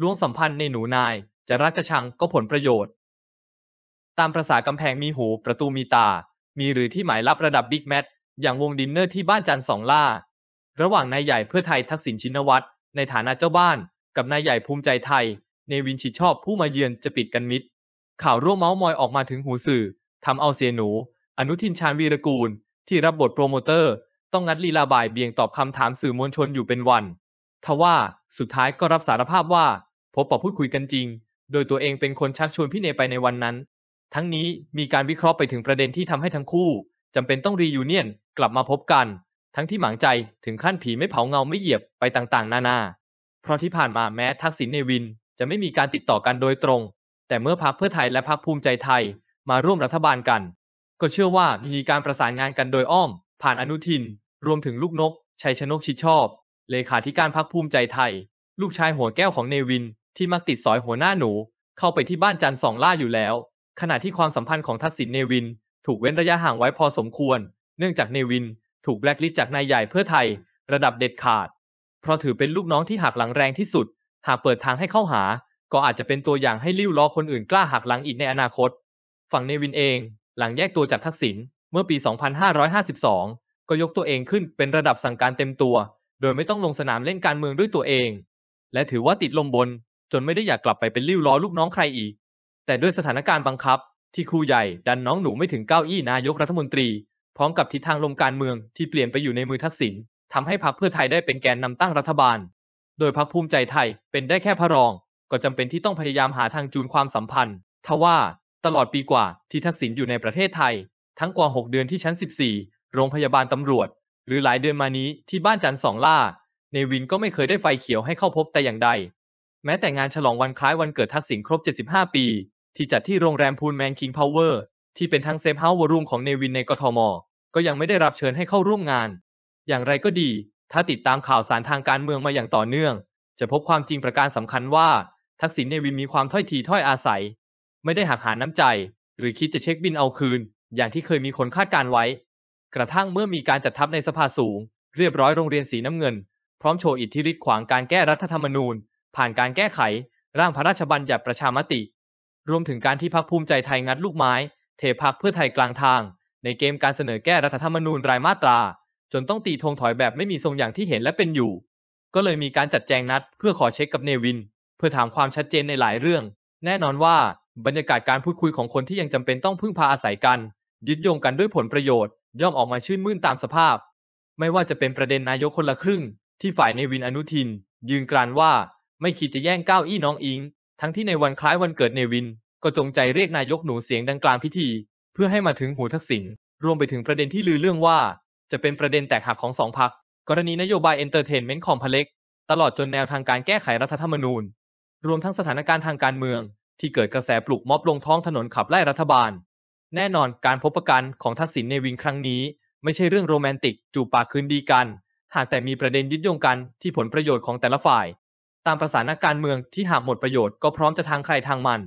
ล้วงสัมพันธ์ในหนูนายจะรักจะชังก็ผลประโยชน์ ตามประษากำแพงมีหูประตูมีตา มีหรือที่หมายรับระดับบิ๊กแมทอย่างวงดินเนอร์ที่บ้านจันสองล่า ระหว่างนายใหญ่เพื่อไทยทักษิณชินวัตร ในฐานะเจ้าบ้าน กับนายใหญ่ภูมิใจไทยในวินชิดชอบผู้มาเยือนจะปิดกันมิด ข่าวร่วมเมาส์มอยออกมาถึงหูสื่อทำเอาเสียหนู อนุทินชาญวีรกูล ที่รับบทโปรโมเตอร์ ต้องงัดลีลาบ่ายเบี่ยงตอบคำถามสื่อมวลชนอยู่เป็นวัน ทว่าสุดท้ายก็รับสารภาพว่าพบปะพูดคุยกันจริง โดยตัวเองเป็นคนชักชวนพี่เนไปในวันนั้น ทั้งนี้มีการวิเคราะห์ไปถึงประเด็นที่ทำให้ทั้งคู่ จำเป็นต้องรียูเนียนกลับมาพบกัน ทั้งที่หมางใจถึงขั้นผีไม่เผาเงาไม่เหยียบไปต่างๆ นานา เพราะที่ผ่านมาแม้ทักษิณเนวินจะไม่มีการติดต่อกันโดยตรง แต่เมื่อพักเพื่อไทยและพักภูมิใจไทยมาร่วมรัฐบาลกัน ก็เชื่อว่ามีการประสานงานกันโดยอ้อม ผ่านอนุทิน รวมถึงลูกนกชัยชนกชิดชอบ เลขาธิการพักภูมิใจไทย ลูกชายหัวแก้วของเนวินที่มักติดสอยหัวหน้าหนูเข้าไปที่บ้านจันสองล่าอยู่แล้ว ขณะที่ความสัมพันธ์ของทักษิณเนวิน ถูกเว้นระยะห่างไว้พอสมควร เนื่องจากเนวินถูกแบล็คลิสจากนายใหญ่เพื่อไทย ระดับเด็ดขาด เพราะถือเป็นลูกน้องที่หักหลังแรงที่สุด หากเปิดทางให้เข้าหา ก็อาจจะเป็นตัวอย่างให้ลิ้วล้อคนอื่นกล้าหักหลังอีกในอนาคต ฝั่งเนวินเอง หลังแยกตัวจากทักษิณเมื่อปี 2552 ก็ยกตัวเองขึ้นเป็นระดับสั่งการเต็มตัว โดยไม่ต้องลงสนามเล่นการเมืองด้วยตัวเอง และถือว่าติดลมบนจนไม่ได้อยากกลับไปเป็นริ้วล้อลูกน้องใครอีก แต่ด้วยสถานการณ์บังคับ ที่ครูใหญ่ดันน้องหนูไม่ถึงเก้าอี้นายกรัฐมนตรี พร้อมกับทิศทางลมการเมืองที่เปลี่ยนไปอยู่ในมือทักษิณทำให้พรรคเพื่อไทยได้เป็นแกนนำตั้งรัฐบาล โดยพรรคภูมิใจไทยเป็นได้แค่พระรอง ก็จำเป็นที่ต้องพยายามหาทางจูนความสัมพันธ์ ทว่าตลอดปีกว่าที่ทักษิณอยู่ในประเทศไทย ทั้งกว่า 6 เดือนที่ชั้น 14 โรงพยาบาลตำรวจ หรือหลายเดือนมานี้ที่บ้านจันทร์สองล่า ในวินก็ไม่เคยได้ไฟเขียวให้เข้าพบแต่อย่างใดแม้แต่งานฉลองวันคล้ายวันเกิดทักษิณครบ 75 ปี ที่จัดที่โรงแรมพูลแมนคิงพาวเวอร์ที่เป็นทั้งเซฟเฮาส์วอรูมของเนวินในกทม ก็ยังไม่ได้รับเชิญให้เข้าร่วมงาน อย่างไรก็ดี ถ้าติดตามข่าวสารทางการเมืองมาอย่างต่อเนื่อง จะพบความจริงประการสำคัญว่า ทักษิณเนวินมีความถ้อยทีถ้อยอาศัย ไม่ได้หักหาน้ำใจ หรือคิดจะเช็คบินเอาคืน อย่างที่เคยมีคนคาดการไว้ กระทั่งเมื่อมีการจัดทัพในสภาสูงเรียบร้อยโรงเรียนสีน้ำเงิน พร้อมโชว์อิทธิฤทธิ์ขวางการแก้รัฐธรรมนูญผ่านการแก้ไข ร่างพระราชบัญญัติประชามติ รวมถึงการที่พักภูมิใจไทยงัดลูกไม้ เทพักเพื่อไทยกลางทาง ในเกมการเสนอแก้รัฐธรรมนูญรายมาตรา จนต้องตีธงถอยแบบไม่มีทรงอย่างที่เห็นและเป็นอยู่ ก็เลยมีการจัดแจงนัดเพื่อขอเช็คกับเนวิน เพื่อถามความชัดเจนในหลายเรื่อง แน่นอนว่า บรรยากาศการพูดคุยของคนที่ยังจำเป็นต้องพึ่งพาอาศัยกันยึดโยงกันด้วยผลประโยชน์ ย่อมออกมาชื่นมื่นตามสภาพ ไม่ว่าจะเป็นประเด็นนายกคนละครึ่ง ที่ฝ่ายเนวินอนุทินยืนกรานว่าไม่คิดจะแย่งก้าอี้น้องอิง ทั้งที่ในวันคล้ายวันเกิดเนวิน ก็จงใจเรียกนายกหนูเสียงดังกลางพิธี เพื่อให้มาถึงหูทักษิณ รวมไปถึงประเด็นที่ลือเรื่องว่า จะเป็นประเด็นแตกหักของสองพรรคกรณีนโยบายเอนเตอร์เทนเมนต์ของพเล็ก ตลอดจนแนวทางการแก้ไขรัฐธรรมนูญ รวมทั้งสถานการณ์ทางการเมือง ที่เกิดกระแสปลุกม็อบลงท้องถนนขับไล่รัฐบาล แน่นอนการพบปะกันของทักษิณเนวินครั้งนี้ ไม่ใช่เรื่องโรแมนติกจูบปากคืนดีกัน หากแต่มีประเด็นยึดโยงกันที่ผลประโยชน์ของแต่ละฝ่ายตามประสานักการเมืองที่หากหมดประโยชน์ก็พร้อมจะทางใครทางมัน